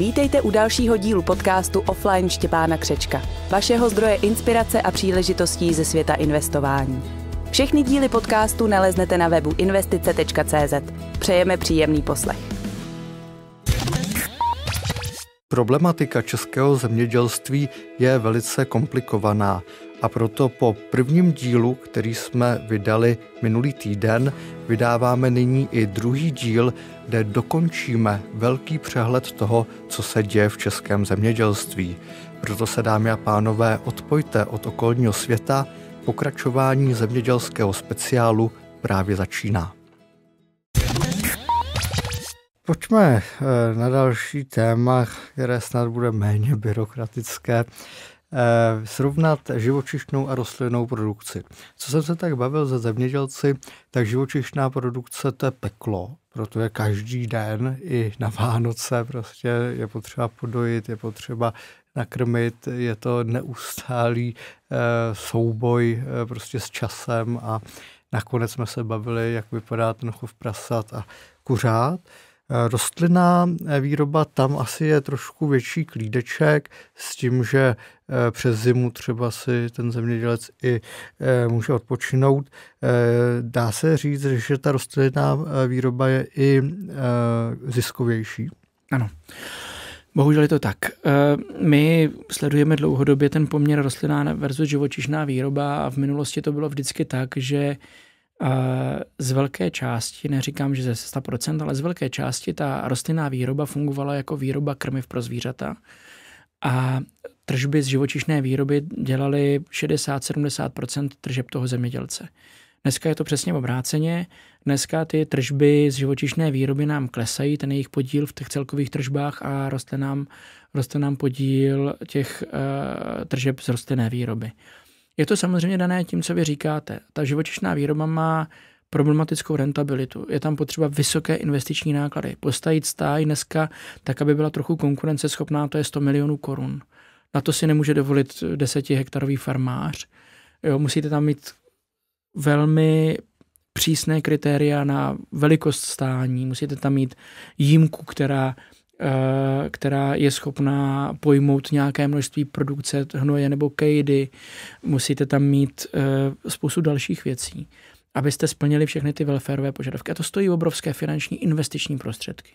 Vítejte u dalšího dílu podcastu Offline Štěpána Křečka, vašeho zdroje inspirace a příležitostí ze světa investování. Všechny díly podcastu naleznete na webu investice.cz. Přejeme příjemný poslech. Problematika českého zemědělství je velice komplikovaná a proto po prvním dílu, který jsme vydali minulý týden, vydáváme nyní i druhý díl, kde dokončíme velký přehled toho, co se děje v českém zemědělství. Proto se, dámy a pánové, odpojte od okolního světa, pokračování zemědělského speciálu právě začíná. Pojďme eh, na další téma, které snad bude méně byrokratické. Eh, srovnat živočišnou a rostlinnou produkci. Co jsem se tak bavil ze zemědělci, tak živočišná produkce to je peklo, protože každý den i na Vánoce prostě je potřeba podojit, je potřeba nakrmit, je to neustálý eh, souboj eh, prostě s časem a nakonec jsme se bavili, jak vypadá ten chov prasat a kuřát. Eh, rostlinná eh, výroba, tam asi je trošku větší klídeček s tím, že eh, přes zimu třeba si ten zemědělec i může odpočinout. Dá se říct, že ta rostlinná výroba je i ziskovější? Ano. Bohužel je to tak. My sledujeme dlouhodobě ten poměr rostlinná versus živočišná výroba a v minulosti to bylo vždycky tak, že Eh, z velké části, neříkám, že ze 100%, ale z velké části ta rostlinná výroba fungovala jako výroba krmiv pro zvířata a tržby z živočišné výroby dělaly 60-70% tržeb toho zemědělce. Dneska je to přesně obráceně. Dneska ty tržby z živočišné výroby nám klesají, ten jejich podíl v těch celkových tržbách a roste nám, roste nám podíl těch uh, tržeb z rostlinné výroby. Je to samozřejmě dané tím, co vy říkáte. Ta živočišná výroba má problematickou rentabilitu. Je tam potřeba vysoké investiční náklady. Postavit stáj dneska tak, aby byla trochu konkurenceschopná, to je 100 milionů korun. Na to si nemůže dovolit desetihektarový farmář. Jo, musíte tam mít velmi přísné kritéria na velikost stání, musíte tam mít jímku, která Eh, která je schopná pojmout nějaké množství produkce hnoje nebo kejdy. Musíte tam mít eh, spoustu dalších věcí, abyste splnili všechny ty welfareové požadavky. A to stojí obrovské finanční investiční prostředky.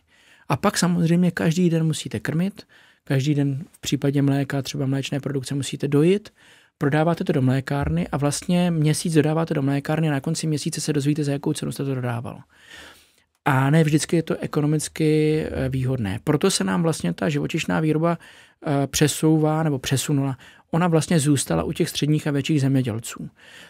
A pak samozřejmě každý den musíte krmit, každý den v případě mléka, třeba mléčné produkce, musíte dojít, prodáváte to do mlékárny a vlastně měsíc dodáváte do mlékárny a na konci měsíce se dozvíte, za jakou cenu jste to dodávalo a ne vždycky je to ekonomicky eh, výhodné. Proto se nám vlastně ta živočišná výroba eh, přesouvá nebo přesunula. Ona vlastně zůstala u těch středních a větších zemědělců.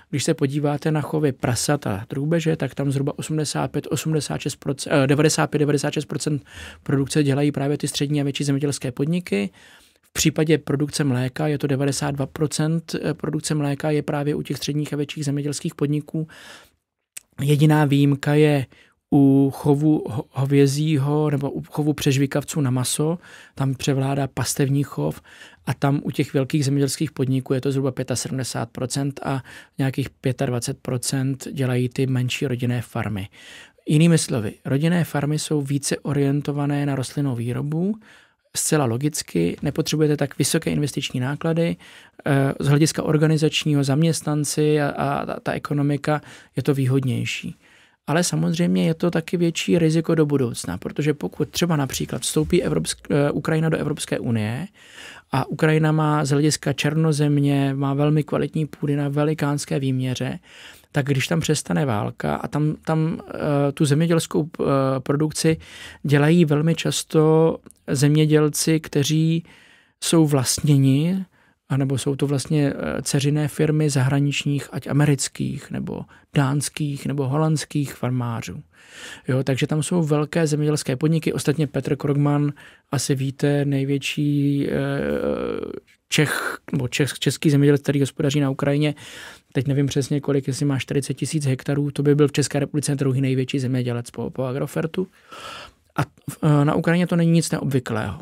Když se podíváte na chovy prasat a drůbeže, tak tam zhruba 85 95-96% eh, produkce dělají právě ty střední a větší zemědělské podniky. V případě produkce mléka je to 92%, produkce mléka je právě u těch středních a větších zemědělských podniků. Jediná výjimka je u chovu hovězího nebo u chovu přežvíkavců na maso, tam převládá pastevní chov a tam u těch velkých zemědělských podniků je to zhruba 75% a nějakých 25% dělají ty menší rodinné farmy. Jinými slovy, rodinné farmy jsou více orientované na rostlinnou výrobu, zcela logicky, nepotřebujete tak vysoké investiční náklady, eh, z hlediska organizačního zaměstnanci a, a ta ekonomika je to výhodnější ale samozřejmě je to taky větší riziko do budoucna, protože pokud třeba například vstoupí Evropsk, eh, Ukrajina do Evropské unie a Ukrajina má z hlediska černozemě, má velmi kvalitní půdy na velikánské výměře, tak když tam přestane válka a tam, tam eh, tu zemědělskou eh, produkci dělají velmi často zemědělci, kteří jsou vlastněni anebo jsou to vlastně eh, ceřiné firmy zahraničních, ať amerických, nebo dánských, nebo holandských farmářů. Jo, takže tam jsou velké zemědělské podniky. Ostatně Petr Krogman, asi víte, největší eh, Čech, nebo Čech, český zemědělec, který hospodaří na Ukrajině, teď nevím přesně kolik, jestli má 40 tisíc hektarů, to by byl v České republice druhý největší zemědělec po, po Agrofertu. A eh, na Ukrajině to není nic neobvyklého.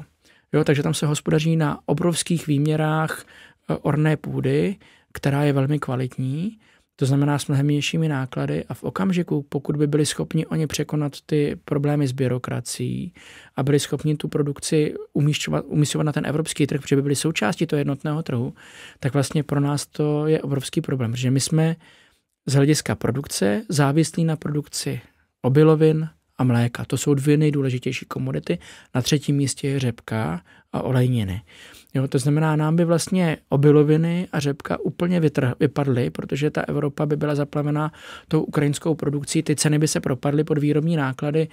Jo, takže tam se hospodaří na obrovských výměrách eh, orné půdy, která je velmi kvalitní, to znamená s mnohem nižšími náklady a v okamžiku, pokud by byli schopni oni překonat ty problémy s byrokracií a byli schopni tu produkci umístovat na ten evropský trh, protože by byli součástí toho jednotného trhu, tak vlastně pro nás to je obrovský problém, protože my jsme z hlediska produkce závislí na produkci obilovin, a mléka. To jsou dvě nejdůležitější komodity. Na třetím místě je řepka a olejniny. Jo, to znamená, nám by vlastně obiloviny a řepka úplně vytrh, vypadly, protože ta Evropa by byla zaplavená tou ukrajinskou produkcí, ty ceny by se propadly pod výrobní náklady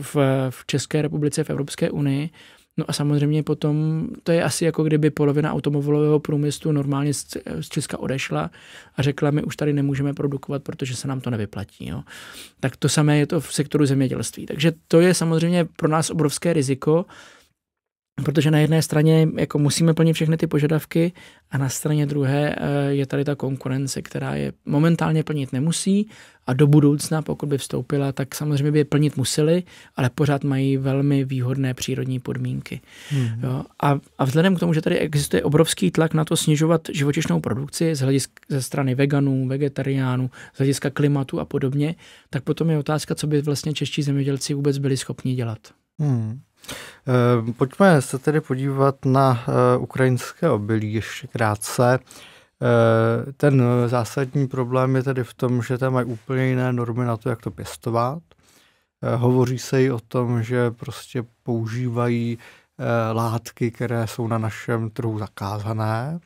v, v České republice, v Evropské unii No a samozřejmě potom, to je asi jako kdyby polovina automobilového průmyslu normálně z, z Česka odešla a řekla, my už tady nemůžeme produkovat, protože se nám to nevyplatí. Jo. Tak to samé je to v sektoru zemědělství. Takže to je samozřejmě pro nás obrovské riziko, protože na jedné straně jako musíme plnit všechny ty požadavky a na straně druhé eh, je tady ta konkurence, která je momentálně plnit nemusí a do budoucna, pokud by vstoupila, tak samozřejmě by je plnit museli, ale pořád mají velmi výhodné přírodní podmínky. Mm. Jo? A, a vzhledem k tomu, že tady existuje obrovský tlak na to snižovat živočišnou produkci z hledisk, ze strany veganů, vegetariánů, z hlediska klimatu a podobně, tak potom je otázka, co by vlastně čeští zemědělci vůbec byli schopni dělat. Hmm. E, pojďme se tedy podívat na e, ukrajinské obilí ještě krátce. E, ten zásadní problém je tedy v tom, že tam mají úplně jiné normy na to, jak to pěstovat. Hovoří se i o tom, že prostě používají látky, které jsou na našem trhu zakázané.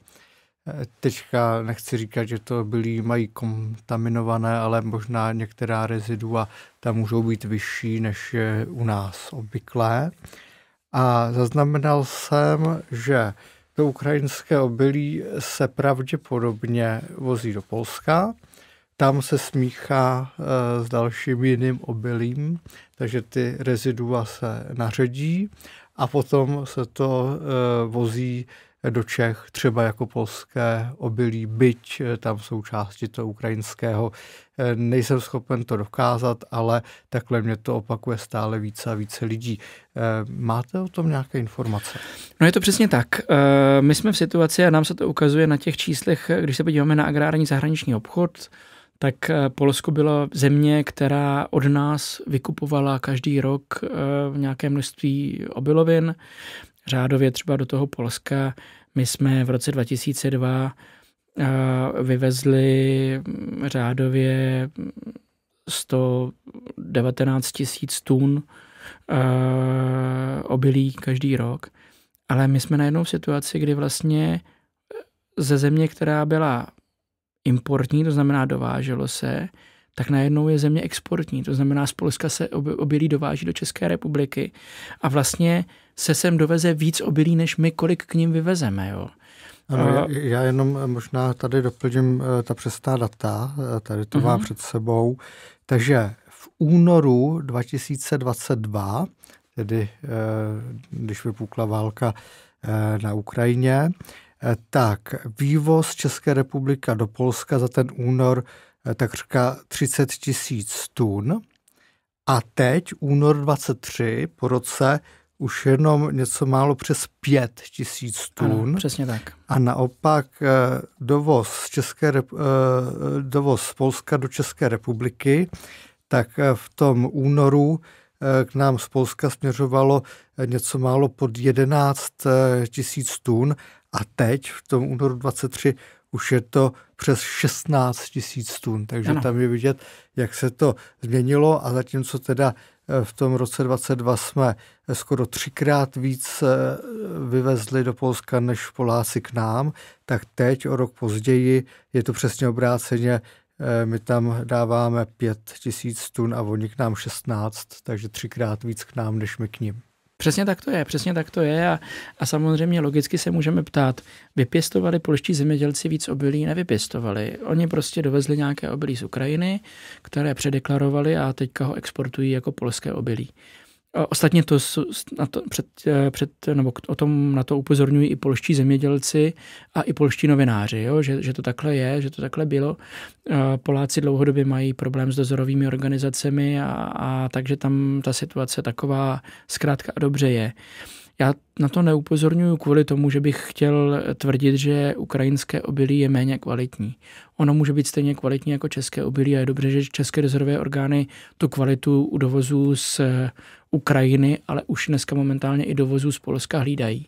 Teďka nechci říkat, že to byly mají kontaminované, ale možná některá rezidua tam můžou být vyšší, než je u nás obvyklé. A zaznamenal jsem, že to ukrajinské obilí se pravděpodobně vozí do Polska, tam se smíchá eh, s dalším jiným obilím, takže ty rezidua se naředí a potom se to eh, vozí do Čech, třeba jako polské obilí, byť eh, tam jsou části toho ukrajinského. Eh, nejsem schopen to dokázat, ale takhle mě to opakuje stále více a více lidí. Eh, máte o tom nějaké informace? No je to přesně tak. My jsme v situaci, a nám se to ukazuje na těch číslech, když se podíváme na agrární zahraniční obchod, tak Polsko bylo země, která od nás vykupovala každý rok nějaké množství obilovin řádově třeba do toho Polska. My jsme v roce 2002 eh, vyvezli mm, řádově 119 mm, tisíc tun eh, obilí každý rok. Ale my jsme najednou v situaci, kdy vlastně eh, ze země, která byla importní, to znamená dováželo se, tak najednou je země exportní. To znamená, z Polska se obilí dováží do České republiky a vlastně se sem doveze víc obilí, než my kolik k ním vyvezeme. Jo. Ano, já, já jenom eh, možná tady doplním eh, ta přesná data, eh, tady to uh-huh. mám před sebou. Takže v únoru 2022, tedy když vypukla válka na Ukrajině, tak vývoz České republika do Polska za ten únor Eh, takřka 30 tisíc tun. A teď, únor 23, po roce, už jenom něco málo přes 5 tisíc tun. Ano, přesně tak. A naopak eh, dovoz, z České, eh, dovoz z Polska do České republiky, tak v tom únoru k nám z Polska směřovalo něco málo pod 11 tisíc tun a teď v tom únoru 23 už je to přes 16 tisíc tun, takže ano. tam je vidět, jak se to změnilo a zatímco teda eh, v tom roce 22 jsme eh, skoro třikrát víc eh, vyvezli do Polska než Poláci k nám, tak teď o rok později je to přesně obráceně, my tam dáváme 5 tisíc tun a oni k nám 16, takže třikrát víc k nám než my k ním. Přesně tak to je, přesně tak to je a, a samozřejmě logicky se můžeme ptát, vypěstovali polští zemědělci víc obilí, nevypěstovali. Oni prostě dovezli nějaké obilí z Ukrajiny, které předeklarovali a teďka ho exportují jako polské obilí. Ostatně to, na to, před, eh, před, nebo o tom na to upozorňují i polští zemědělci a i polští novináři, jo? Že, že to takhle je, že to takhle bylo. Eh, Poláci dlouhodobě mají problém s dozorovými organizacemi a, a takže tam ta situace taková zkrátka dobře je. Já na to neupozorňuji kvůli tomu, že bych chtěl tvrdit, že ukrajinské obilí je méně kvalitní. Ono může být stejně kvalitní jako české obilí a je dobře, že české dozorové orgány tu kvalitu u dovozu z Ukrajiny, ale už dneska momentálně i dovozu z Polska hlídají.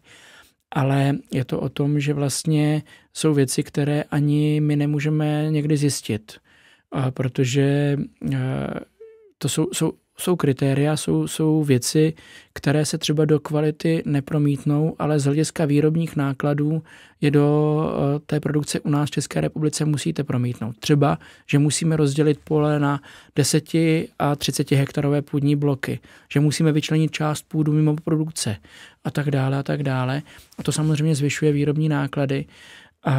Ale je to o tom, že vlastně jsou věci, které ani my nemůžeme někdy zjistit, protože eh, to jsou, jsou jsou kritéria, jsou, jsou věci, které se třeba do kvality nepromítnou, ale z hlediska výrobních nákladů je do eh, té produkce u nás v České republice musíte promítnout. Třeba, že musíme rozdělit pole na 10 a 30 hektarové půdní bloky, že musíme vyčlenit část půdu mimo produkce a tak dále a tak dále. A to samozřejmě zvyšuje výrobní náklady. A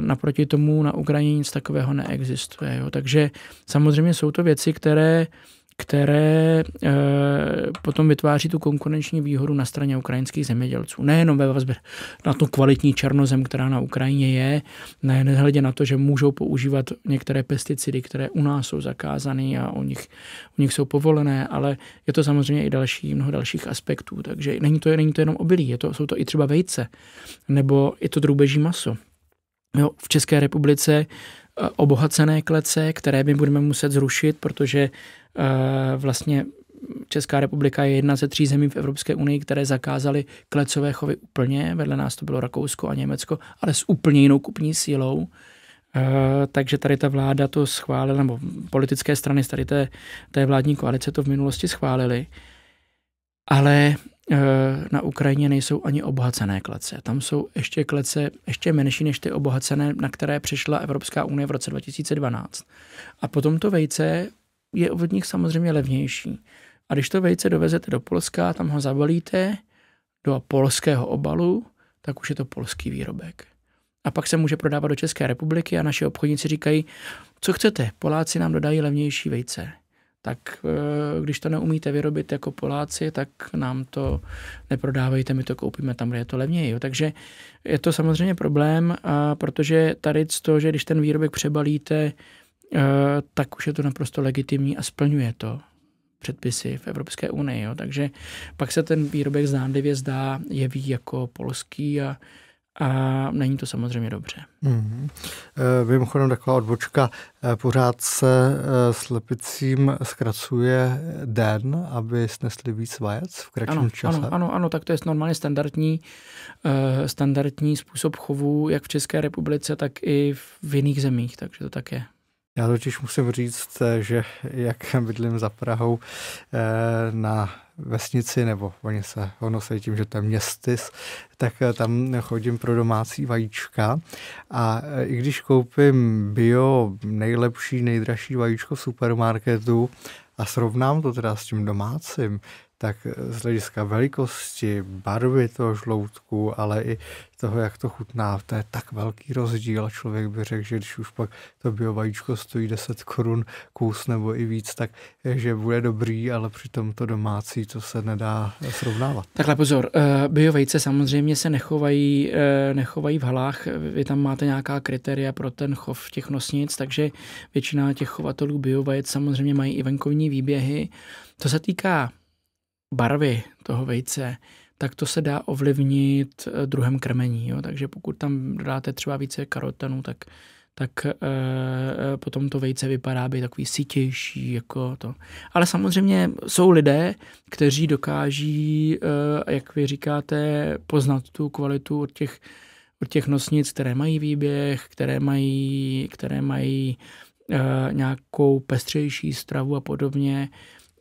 naproti tomu na Ukrajině nic takového neexistuje. Jo. Takže samozřejmě jsou to věci, které které e, potom vytváří tu konkurenční výhodu na straně ukrajinských zemědělců. Nejenom ve vazbě na tu kvalitní černozem, která na Ukrajině je, nehledě na to, že můžou používat některé pesticidy, které u nás jsou zakázané a u nich, u nich jsou povolené, ale je to samozřejmě i další, mnoho dalších aspektů. Takže není to, není to jenom obilí, je to, jsou to i třeba vejce, nebo je to drůbeží maso. Jo, v České republice eh, obohacené klece, které my budeme muset zrušit, protože Eh, vlastně Česká republika je jedna ze tří zemí v Evropské unii, které zakázaly klecové chovy úplně. Vedle nás to bylo Rakousko a Německo, ale s úplně jinou kupní sílou. Eh, takže tady ta vláda to schválila, nebo politické strany z tady té, té vládní koalice to v minulosti schválily. Ale eh, na Ukrajině nejsou ani obohacené klece. Tam jsou ještě klece ještě menší než ty obohacené, na které přišla Evropská unie v roce 2012. A potom to vejce je od nich samozřejmě levnější. A když to vejce dovezete do Polska, tam ho zabalíte do polského obalu, tak už je to polský výrobek. A pak se může prodávat do České republiky a naši obchodníci říkají, co chcete, Poláci nám dodají levnější vejce. Tak e, když to neumíte vyrobit jako Poláci, tak nám to neprodávejte, my to koupíme tam, kde je to levněji. Takže je to samozřejmě problém, protože tady to, že když ten výrobek přebalíte Eh, tak už je to naprosto legitimní a splňuje to předpisy v Evropské unii. Jo. Takže pak se ten výrobek zdánlivě zdá, jeví jako polský a, a není to samozřejmě dobře. Mm-hmm. Mimochodem taková odbočka, eh, pořád se slepicím zkracuje den, aby snesli víc vajec v kratším ano, čase. Ano, ano, ano, tak to je normálně standardní, standardní způsob chovu jak v České republice, tak i v jiných zemích, takže to tak je. Já totiž musím říct, eh, že jak bydlím za Prahou eh, na vesnici, nebo oni se honosí tím, že to je městis, tak eh, tam chodím pro domácí vajíčka a i když koupím bio nejlepší, nejdražší vajíčko v supermarketu, a srovnám to teda s tím domácím, tak eh, z hlediska velikosti, barvy toho žloutku, ale i toho, jak to chutná, to je tak velký rozdíl. A člověk by řekl, že když už pak to bio vajíčko stojí 10 korun kus nebo i víc, tak že bude dobrý, ale přitom to domácí, to se nedá eh, srovnávat. Takhle pozor, eh, bio vejce samozřejmě se nechovají, nechovají v halách, vy tam máte nějaká kritéria pro ten chov těch nosnic, takže většina těch chovatelů bio vajec samozřejmě mají i venkovní výběhy. To se týká barvy toho vejce, tak to se dá ovlivnit eh, druhem krmení. Jo? Takže pokud tam dodáte třeba více karotenů, tak, tak e, potom to vejce vypadá být takový sítější. Jako to. Ale samozřejmě jsou lidé, kteří dokáží, e, jak vy říkáte, poznat tu kvalitu od těch, od těch nosnic, které mají výběh, které mají, které mají e, nějakou pestřejší stravu a podobně.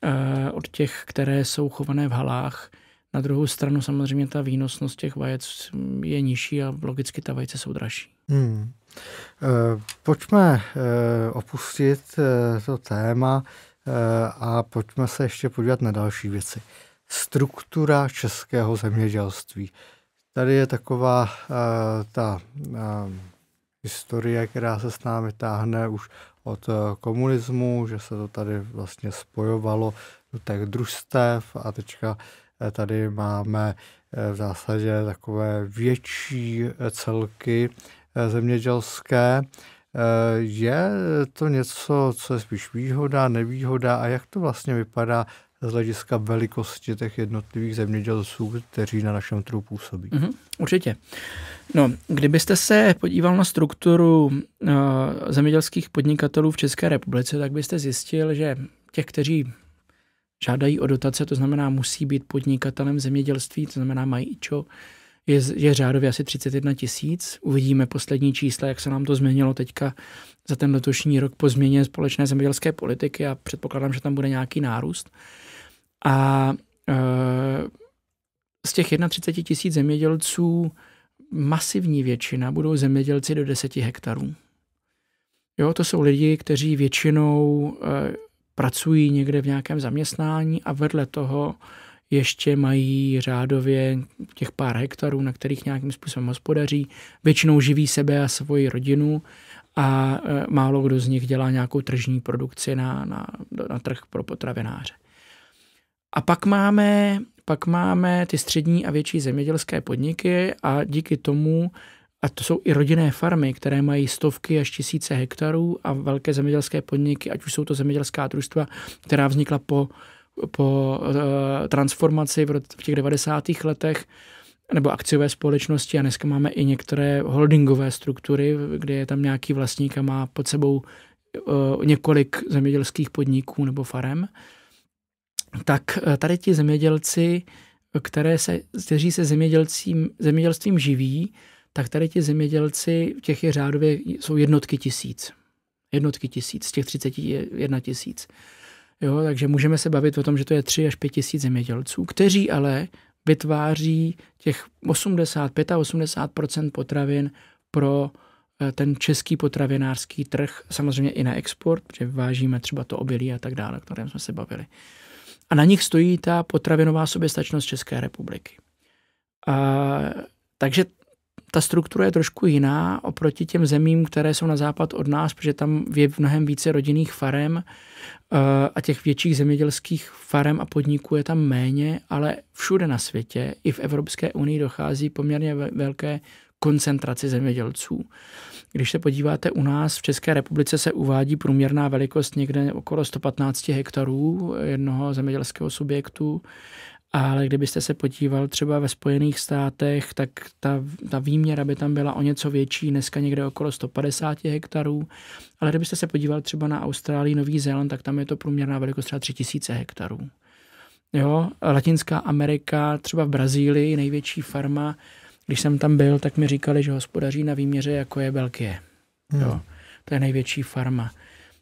Eh, od těch, které jsou chované v halách. Na druhou stranu samozřejmě ta výnosnost těch vajec je nižší a logicky ta vajce jsou dražší. Hmm. Eh, pojďme eh, opustit to téma a pojďme se ještě podívat na další věci. Struktura českého zemědělství. Tady je taková ta historie, která se s námi táhne už od eh, komunismu, že se to tady vlastně spojovalo do těch družstev a teďka eh, tady máme eh, v zásadě takové větší celky zemědělské. Je to něco, co je spíš výhoda, nevýhoda a jak to vlastně vypadá z hlediska velikosti těch jednotlivých zemědělců, kteří na našem trhu působí. Mm-hmm, určitě. No, kdybyste se podíval na strukturu uh, zemědělských podnikatelů v České republice, tak byste zjistil, že těch, kteří žádají o dotace, to znamená musí být podnikatelem zemědělství, to znamená mají čo, je, je řádově asi 31 tisíc. Uvidíme poslední čísla, jak se nám to změnilo teďka za ten letošní rok po změně společné zemědělské politiky a předpokládám, že tam bude nějaký nárůst. Uh, a eh, z těch 31 tisíc zemědělců masivní většina budou zemědělci do 10 hektarů. Jo, to jsou lidi, kteří většinou eh, pracují někde v nějakém zaměstnání a vedle toho ještě mají řádově těch pár hektarů, na kterých nějakým způsobem hospodaří. Většinou živí sebe a svoji rodinu a eh, málo kdo z nich dělá nějakou tržní produkci na, na, na trh pro potravináře. A pak máme, pak máme ty střední a větší zemědělské podniky a díky tomu, a to jsou i rodinné farmy, které mají stovky až tisíce hektarů a velké zemědělské podniky, ať už jsou to zemědělská družstva, která vznikla po, po uh, transformaci v, v těch 90. letech, nebo akciové společnosti a dneska máme i některé holdingové struktury, kde je tam nějaký vlastník a má pod sebou uh, několik zemědělských podniků nebo farem tak eh, tady ti zemědělci, které se, kteří se zemědělcím, zemědělstvím živí, tak tady ti zemědělci, v těch je řádově, jsou jednotky tisíc. Jednotky tisíc, z těch 31 jedna tisíc. Jo, takže můžeme se bavit o tom, že to je 3 až 5 tisíc zemědělců, kteří ale vytváří těch 85 a 80 potravin pro eh, ten český potravinářský trh, samozřejmě i na export, protože vážíme třeba to obilí a tak dále, o kterém jsme se bavili. A na nich stojí ta potravinová soběstačnost České republiky. A, takže ta struktura je trošku jiná oproti těm zemím, které jsou na západ od nás, protože tam je mnohem více rodinných farem a těch větších zemědělských farem a podniků je tam méně, ale všude na světě, i v Evropské unii dochází poměrně velké koncentraci zemědělců. Když se podíváte u nás, v České republice se uvádí průměrná velikost někde okolo 115 hektarů jednoho zemědělského subjektu, ale kdybyste se podíval třeba ve Spojených státech, tak ta, ta výměra by tam byla o něco větší, dneska někde okolo 150 hektarů, ale kdybyste se podíval třeba na Austrálii, Nový Zéland, tak tam je to průměrná velikost třeba 3000 hektarů. Jo, Latinská Amerika, třeba v Brazílii, největší farma když jsem tam byl, tak mi říkali, že hospodaří na výměře, jako je Belgie. Hmm. Jo. To je největší farma.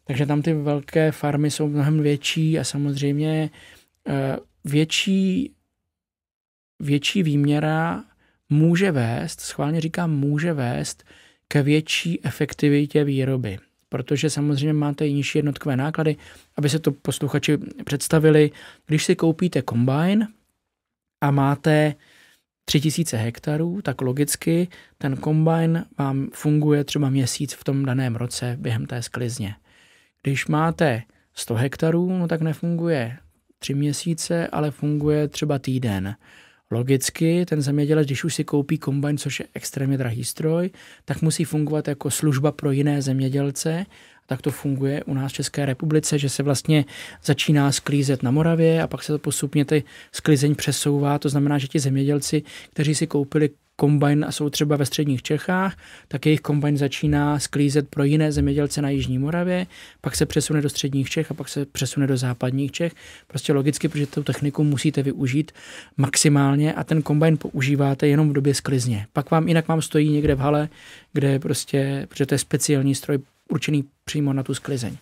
Takže tam ty velké farmy jsou mnohem větší a samozřejmě eh, větší, větší výměra může vést, schválně říkám může vést, ke větší efektivitě výroby. Protože samozřejmě máte i nižší jednotkové náklady. Aby se to posluchači představili, když si koupíte kombajn a máte 3000 hektarů, tak logicky ten kombajn vám funguje třeba měsíc v tom daném roce během té sklizně. Když máte 100 hektarů, no tak nefunguje tři měsíce, ale funguje třeba týden. Logicky ten zemědělec, když už si koupí kombajn, což je extrémně drahý stroj, tak musí fungovat jako služba pro jiné zemědělce. Tak to funguje u nás v České republice, že se vlastně začíná sklízet na Moravě a pak se to postupně ty sklizeň přesouvá. To znamená, že ti zemědělci, kteří si koupili kombajn a jsou třeba ve středních Čechách, tak jejich kombajn začíná sklízet pro jiné zemědělce na Jižní Moravě, pak se přesune do středních Čech a pak se přesune do západních Čech. Prostě logicky, protože tu techniku musíte využít maximálně a ten kombajn používáte jenom v době sklizně. Pak vám jinak vám stojí někde v hale, kde prostě, protože to je speciální stroj určený přímo na tu sklizeň.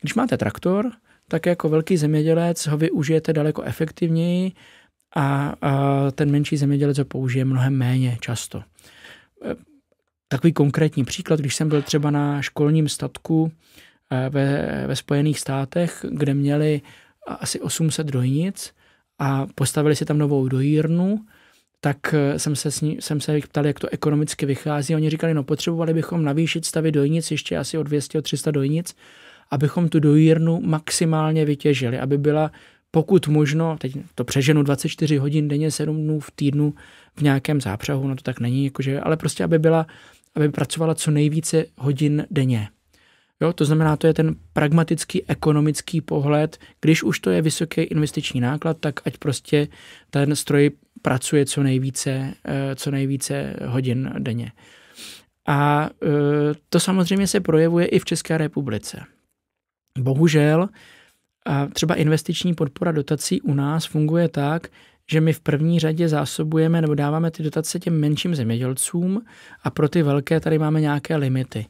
Když máte traktor, tak jako velký zemědělec ho využijete daleko efektivněji, a, ten menší zemědělec ho použije mnohem méně často. E, takový konkrétní příklad, když jsem byl třeba na školním statku e, ve, ve Spojených státech, kde měli asi 800 dojnic a postavili si tam novou dojírnu, tak e, jsem se, s ní, jsem se jich ptal, jak to ekonomicky vychází. Oni říkali, no potřebovali bychom navýšit stavy dojnic ještě asi o 200-300 dojnic, abychom tu dojírnu maximálně vytěžili, aby byla pokud možno, teď to přeženu 24 hodin denně, 7 dnů v týdnu v nějakém zápřahu, no to tak není, jakože, ale prostě, aby byla, aby pracovala co nejvíce hodin denně. Jo, to znamená, to je ten pragmatický ekonomický pohled. Když už to je vysoký investiční náklad, tak ať prostě ten stroj pracuje co nejvíce, eh, co nejvíce hodin denně. A eh, to samozřejmě se projevuje i v České republice. Bohužel, třeba investiční podpora dotací u nás funguje tak, že my v první řadě zásobujeme nebo dáváme ty dotace těm menším zemědělcům a pro ty velké tady máme nějaké limity.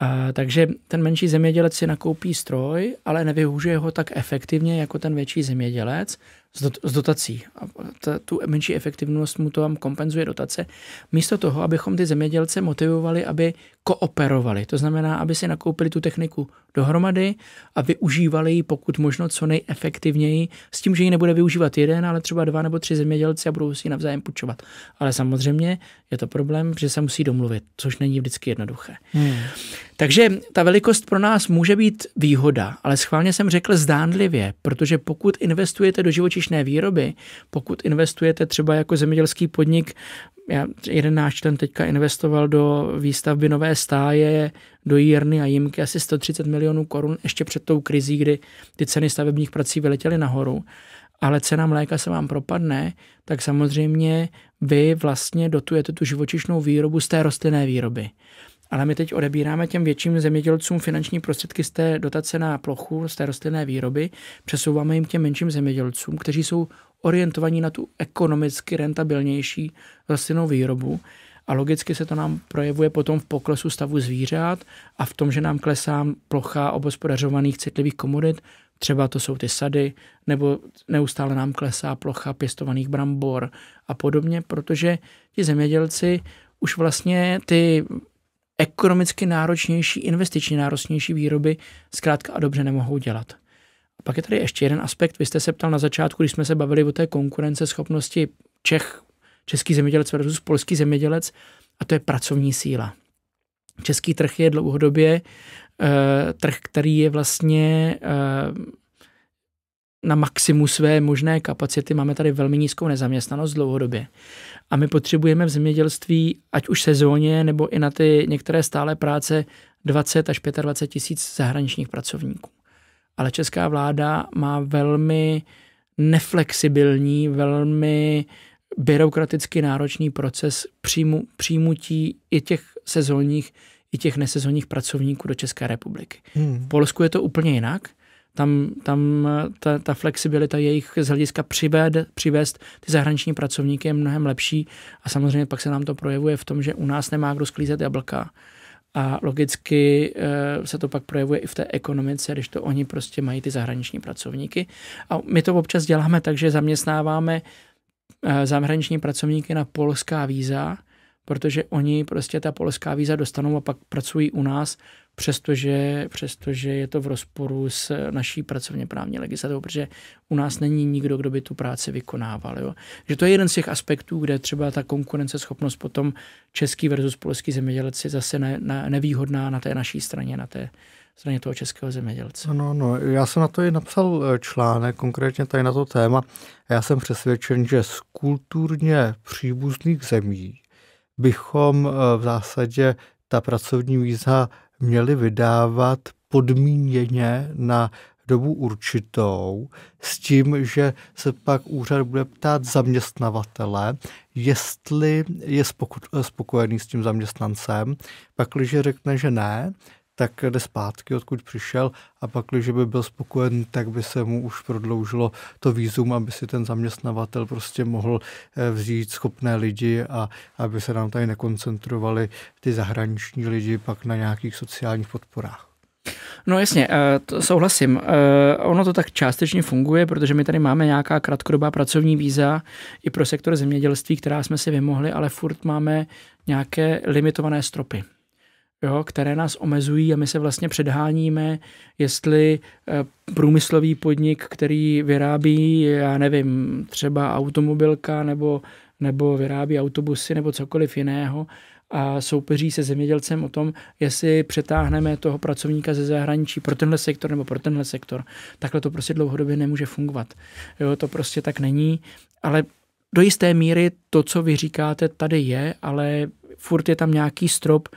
A, takže ten menší zemědělec si nakoupí stroj, ale nevyužije ho tak efektivně jako ten větší zemědělec z, dot, z dotací. A ta, tu menší efektivnost mu to vám kompenzuje dotace. Místo toho, abychom ty zemědělce motivovali, aby kooperovali. To znamená, aby si nakoupili tu techniku dohromady a využívali ji pokud možno co nejefektivněji, s tím, že ji nebude využívat jeden, ale třeba dva nebo tři zemědělci a budou si ji navzájem půjčovat. Ale samozřejmě je to problém, že se musí domluvit, což není vždycky jednoduché. Hmm. Takže ta velikost pro nás může být výhoda, ale schválně jsem řekl zdánlivě, protože pokud investujete do živočišní živočišné výroby, pokud investujete třeba jako zemědělský podnik, já, jeden náš člen teďka investoval do výstavby nové stáje, do jírny a jímky asi 130 milionů korun ještě před tou krizí, kdy ty ceny stavebních prací vyletěly nahoru ale cena mléka se vám propadne, tak samozřejmě vy vlastně dotujete tu živočišnou výrobu z té rostlinné výroby ale my teď odebíráme těm větším zemědělcům finanční prostředky z té dotace na plochu, z té rostlinné výroby, přesouváme jim těm menším zemědělcům, kteří jsou orientovaní na tu ekonomicky rentabilnější rostlinnou výrobu. A logicky se to nám projevuje potom v poklesu stavu zvířat a v tom, že nám klesá plocha obospodařovaných citlivých komodit, třeba to jsou ty sady, nebo neustále nám klesá plocha pěstovaných brambor a podobně, protože ti zemědělci už vlastně ty ekonomicky náročnější, investičně náročnější výroby zkrátka a dobře nemohou dělat. A pak je tady ještě jeden aspekt. Vy jste se ptal na začátku, když jsme se bavili o té konkurenceschopnosti Čech, český zemědělec versus polský zemědělec, a to je pracovní síla. Český trh je dlouhodobě eh, trh, který je vlastně eh, na maximu své možné kapacity. Máme tady velmi nízkou nezaměstnanost dlouhodobě. A my potřebujeme v zemědělství, ať už sezóně, nebo i na ty některé stále práce, 20 až 25 tisíc zahraničních pracovníků. Ale česká vláda má velmi neflexibilní, velmi byrokraticky náročný proces přijmu, přijmutí i těch sezónních, i těch nesezónních pracovníků do České republiky. Hmm. V Polsku je to úplně jinak – tam, tam eh, ta, ta flexibilita jejich z hlediska přived, přivést ty zahraniční pracovníky je mnohem lepší a samozřejmě pak se nám to projevuje v tom, že u nás nemá kdo sklízet jablka a logicky eh, se to pak projevuje i v té ekonomice, když to oni prostě mají ty zahraniční pracovníky a my to občas děláme tak, že zaměstnáváme eh, zahraniční pracovníky na polská víza, protože oni prostě ta polská víza dostanou a pak pracují u nás přestože, přestože je to v rozporu s naší pracovně právní legislativou, protože u nás není nikdo, kdo by tu práci vykonával. Jo. Že to je jeden z těch aspektů, kde třeba ta konkurenceschopnost potom český versus polský zemědělec je zase ne, ne, nevýhodná na té naší straně, na té straně toho českého zemědělce. No, no, no. já jsem na to i napsal e, článek, konkrétně tady na to téma. Já jsem přesvědčen, že z kulturně příbuzných zemí bychom e, v zásadě ta pracovní víza měli vydávat podmíněně na dobu určitou s tím, že se pak úřad bude ptát zaměstnavatele, jestli je spokojený s tím zaměstnancem. Pak, když řekne, že ne, tak jde zpátky, odkud přišel a pak, když by byl spokojen, tak by se mu už prodloužilo to výzum, aby si ten zaměstnavatel prostě mohl eh, vzít schopné lidi a aby se nám tady nekoncentrovali ty zahraniční lidi pak na nějakých sociálních podporách. No jasně, eh, to souhlasím. Eh, ono to tak částečně funguje, protože my tady máme nějaká krátkodobá pracovní víza i pro sektor zemědělství, která jsme si vymohli, ale furt máme nějaké limitované stropy jo, které nás omezují a my se vlastně předháníme, jestli eh, průmyslový podnik, který vyrábí, já nevím, třeba automobilka nebo, nebo vyrábí autobusy nebo cokoliv jiného, a soupeří se zemědělcem o tom, jestli přetáhneme toho pracovníka ze zahraničí pro tenhle sektor nebo pro tenhle sektor. Takhle to prostě dlouhodobě nemůže fungovat. Jo, to prostě tak není, ale do jisté míry to, co vy říkáte, tady je, ale furt je tam nějaký strop,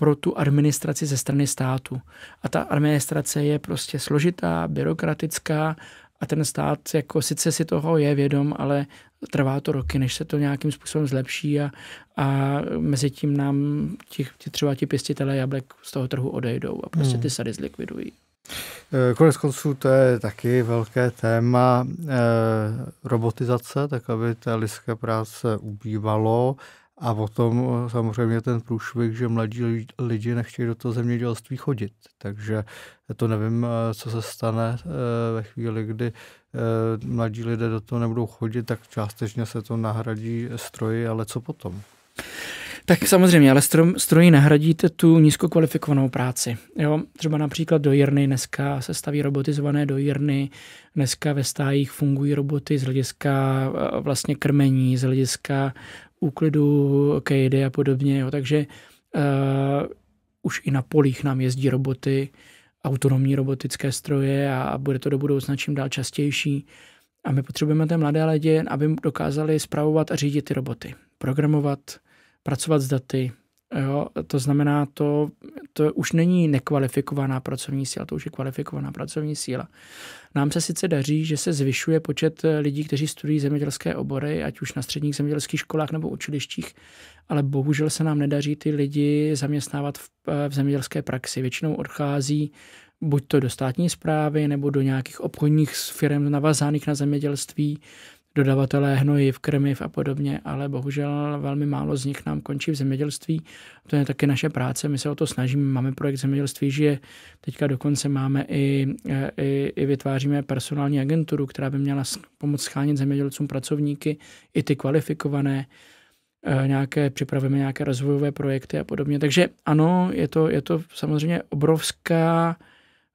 pro tu administraci ze strany státu. A ta administrace je prostě složitá, byrokratická a ten stát jako sice si toho je vědom, ale trvá to roky, než se to nějakým způsobem zlepší a, a mezi tím nám těch, ti třeba ti pěstitele jablek z toho trhu odejdou a prostě hmm. ty sady zlikvidují. Eh, konec konců to je taky velké téma e, robotizace, tak aby té lidské práce ubývalo. A potom eh, samozřejmě ten průšvih, že mladí lidi nechtějí do toho zemědělství chodit. Takže eh, to nevím, eh, co se stane ve chvíli, kdy mladí lidé do toho nebudou chodit, tak částečně se to nahradí stroji, ale co potom? Tak samozřejmě, ale stroji nahradíte tu nízkokvalifikovanou práci. Jo? Třeba například do jirny, dneska se staví robotizované do jirny, dneska ve stájích fungují roboty z hlediska vlastně krmení, z hlediska úklidu, kejdy a podobně. Jo. Takže uh, už i na polích nám jezdí roboty, autonomní robotické stroje a, a bude to do budoucna čím dál častější. A my potřebujeme té mladé lidi, aby dokázali zpravovat a řídit ty roboty. Programovat, pracovat s daty. Jo, to znamená, to, to už není nekvalifikovaná pracovní síla, to už je kvalifikovaná pracovní síla. Nám se sice daří, že se zvyšuje počet eh, lidí, kteří studují zemědělské obory, ať už na středních zemědělských školách nebo učilištích, ale bohužel se nám nedaří ty lidi zaměstnávat v, eh, v zemědělské praxi. Většinou odchází buď to do státní zprávy nebo do nějakých obchodních firm navazáných na zemědělství, dodavatelé hnojiv, krmiv a podobně, ale bohužel velmi málo z nich nám končí v zemědělství. To je taky naše práce, my se o to snažíme, máme projekt Zemědělství že teďka dokonce máme i, e, i, i vytváříme personální agenturu, která by měla pomoct schánit zemědělcům pracovníky, i ty kvalifikované, e, nějaké, připravujeme nějaké rozvojové projekty a podobně. Takže ano, je to, je to samozřejmě obrovská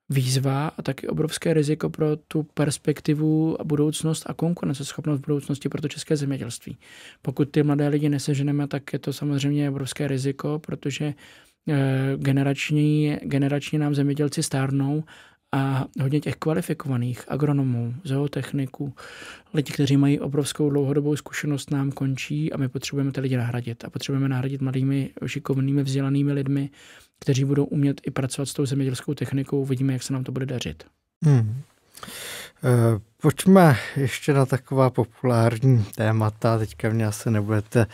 výzva a taky obrovské riziko pro tu perspektivu a budoucnost a konkurenceschopnost budoucnosti pro to české zemědělství. Pokud ty mladé lidi neseženeme, tak je to samozřejmě obrovské riziko, protože eh, generační, generační nám zemědělci stárnou a hodně těch kvalifikovaných agronomů, zootechniků, lidí, kteří mají obrovskou dlouhodobou zkušenost, nám končí a my potřebujeme ty lidi nahradit. A potřebujeme nahradit mladými, šikovnými, vzdělanými lidmi, kteří budou umět i pracovat s tou zemědělskou technikou. Uvidíme, jak se nám to bude dařit. Hmm. E, pojďme ještě na taková populární témata. Teďka mě asi nebudete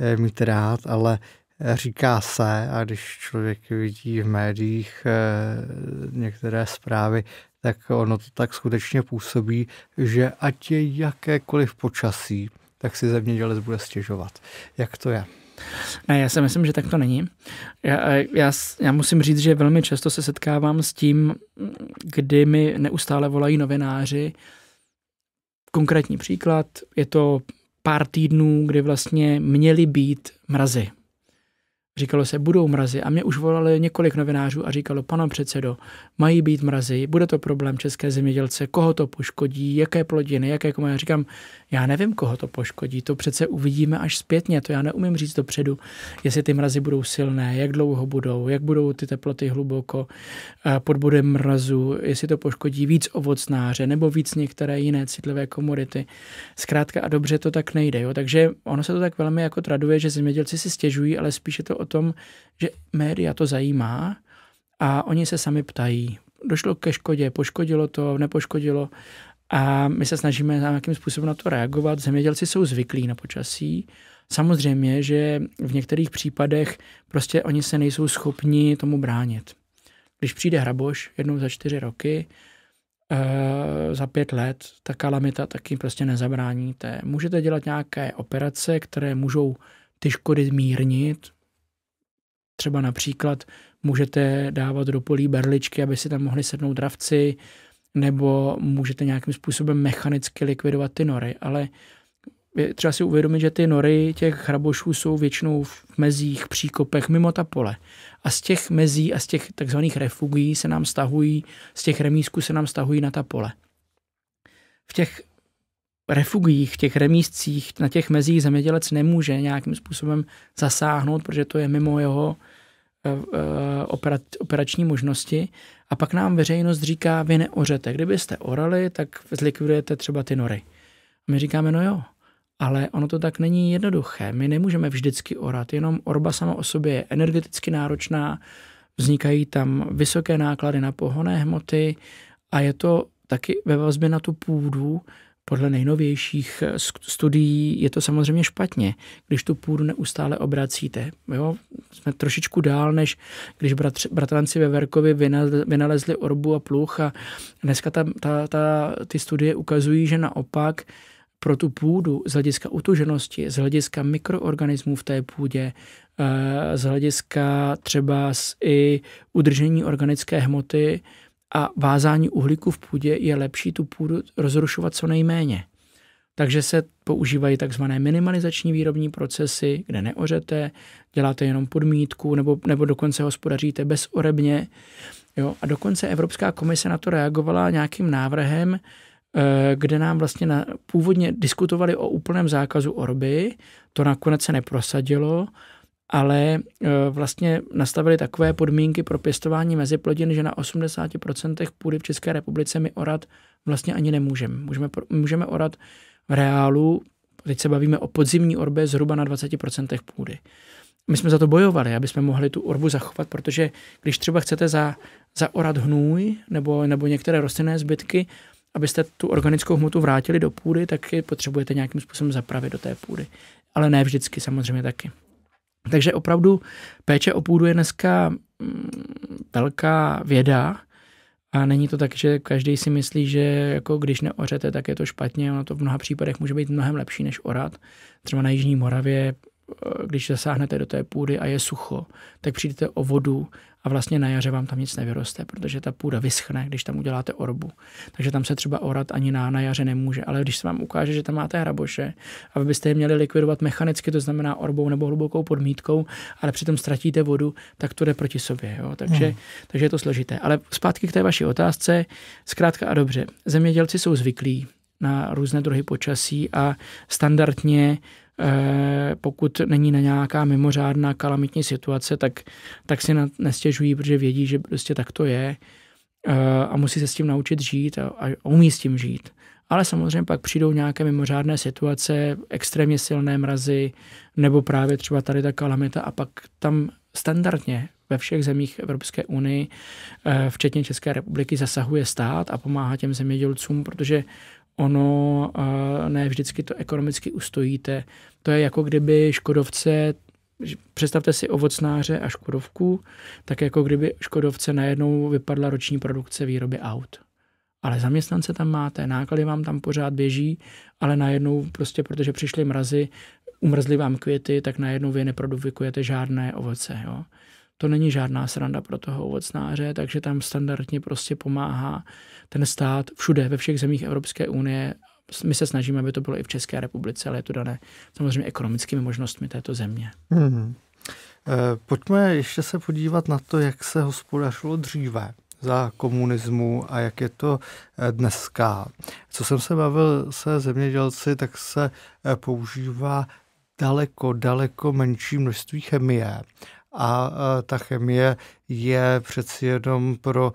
eh, mít rád, ale eh, říká se, a když člověk vidí v médiích e, některé zprávy, tak ono to tak skutečně působí, že ať je jakékoliv počasí, tak si zemědělec bude stěžovat. Jak to je? Ne, já si myslím, že tak to není. Já, já, já musím říct, že velmi často se setkávám s tím, kdy mi neustále volají novináři. Konkrétní příklad, je to pár týdnů, kdy vlastně měly být mrazy Říkalo se, budou mrazy a mě už volali několik novinářů a říkalo, pane předsedo, mají být mrazy, bude to problém české zemědělce, koho to poškodí, jaké plodiny, jaké komu. Já říkám, já nevím, koho to poškodí, to přece uvidíme až zpětně, to já neumím říct dopředu, jestli ty mrazy budou silné, jak dlouho budou, jak budou ty teploty hluboko eh, pod bodem mrazu, jestli to poškodí víc ovocnáře nebo víc některé jiné citlivé komodity. Zkrátka a dobře to tak nejde, jo? takže ono se to tak velmi jako traduje, že zemědělci si stěžují, ale spíše to o tom, že média to zajímá a oni se sami ptají. Došlo ke škodě, poškodilo to, nepoškodilo a my se snažíme nějakým způsobem na to reagovat. Zemědělci jsou zvyklí na počasí. Samozřejmě, že v některých případech prostě oni se nejsou schopni tomu bránit. Když přijde hraboš jednou za čtyři roky, Uh, za pět let, ta kalamita taky prostě nezabráníte. Můžete dělat nějaké operace, které můžou ty škody zmírnit, Třeba například můžete dávat do polí berličky, aby si tam mohli sednout dravci, nebo můžete nějakým způsobem mechanicky likvidovat ty nory, ale je třeba si uvědomit, že ty nory těch hrabošů jsou většinou v mezích, příkopech, mimo ta pole. A z těch mezí a z těch takzvaných refugií se nám stahují, z těch remízků se nám stahují na ta pole. V těch refugiích, těch remíscích, na těch mezích zemědělec nemůže nějakým způsobem zasáhnout, protože to je mimo jeho eh, eh, operační možnosti. A pak nám veřejnost říká, vy neořete. Kdybyste orali, tak zlikvidujete třeba ty nory. my říkáme, no jo, ale ono to tak není jednoduché. My nemůžeme vždycky orat, jenom orba sama o sobě je energeticky náročná, vznikají tam vysoké náklady na pohonné hmoty a je to taky ve vazbě na tu půdu podle nejnovějších eh, studií je to samozřejmě špatně, když tu půdu neustále obracíte. Jo? Jsme trošičku dál, než když bratř, bratranci ve Verkovi vynalezli orbu a pluch a dneska ta, ta, ta, ty studie ukazují, že naopak pro tu půdu z hlediska utuženosti, z hlediska mikroorganismů v té půdě, eh, z hlediska třeba i udržení organické hmoty, a vázání uhlíku v půdě je lepší tu půdu rozrušovat co nejméně. Takže se používají takzvané minimalizační výrobní procesy, kde neořete, děláte jenom podmítku nebo, nebo dokonce hospodaříte bezorebně. Jo? A dokonce Evropská komise na to reagovala nějakým návrhem, eh, kde nám vlastně na, původně diskutovali o úplném zákazu orby, to nakonec se neprosadilo ale e, vlastně nastavili takové podmínky pro pěstování meziplodin, že na 80% půdy v České republice my orat vlastně ani nemůžeme. Můžeme, můžeme orat v reálu, teď se bavíme o podzimní orbe, zhruba na 20% půdy. My jsme za to bojovali, aby jsme mohli tu orbu zachovat, protože když třeba chcete za, za orat hnůj nebo, nebo některé rostlinné zbytky, abyste tu organickou hmotu vrátili do půdy, tak ji potřebujete nějakým způsobem zapravit do té půdy. Ale ne vždycky, samozřejmě taky. Takže opravdu péče o půdu je dneska mm, velká věda a není to tak, že každý si myslí, že jako když neořete, tak je to špatně. Ono to v mnoha případech může být mnohem lepší než orat. Třeba na Jižní Moravě Eh, když zasáhnete do té půdy a je sucho, tak přijdete o vodu a vlastně na jaře vám tam nic nevyroste, protože ta půda vyschne, když tam uděláte orbu. Takže tam se třeba orat ani na, na jaře nemůže. Ale když se vám ukáže, že tam máte hraboše a vy byste je měli likvidovat mechanicky, to znamená orbou nebo hlubokou podmítkou, ale přitom ztratíte vodu, tak to jde proti sobě. Jo? Takže, hmm. takže je to složité. Ale zpátky k té vaší otázce. Zkrátka a dobře, zemědělci jsou zvyklí na různé druhy počasí a standardně Eh, pokud není na nějaká mimořádná kalamitní situace, tak, tak si nestěžují, protože vědí, že prostě tak to je eh, a musí se s tím naučit žít a, a umí s tím žít. Ale samozřejmě pak přijdou nějaké mimořádné situace, extrémně silné mrazy, nebo právě třeba tady ta kalamita a pak tam standardně ve všech zemích Evropské unii, eh, včetně České republiky, zasahuje stát a pomáhá těm zemědělcům, protože ono ne vždycky to ekonomicky ustojíte. To je jako kdyby Škodovce, představte si ovocnáře a Škodovku, tak jako kdyby Škodovce najednou vypadla roční produkce výroby aut. Ale zaměstnance tam máte, náklady vám tam pořád běží, ale najednou prostě, protože přišly mrazy, umrzly vám květy, tak najednou vy neprodukujete žádné ovoce. Jo? to není žádná sranda pro toho ovocnáře, takže tam standardně prostě pomáhá ten stát všude, ve všech zemích Evropské unie. My se snažíme, aby to bylo i v České republice, ale je to dané samozřejmě ekonomickými možnostmi této země. Mm-hmm. E, pojďme ještě se podívat na to, jak se hospodařilo dříve za komunismu a jak je to eh, dneska. Co jsem se bavil se zemědělci, tak se eh, používá daleko, daleko menší množství chemie a ta chemie je přeci jenom pro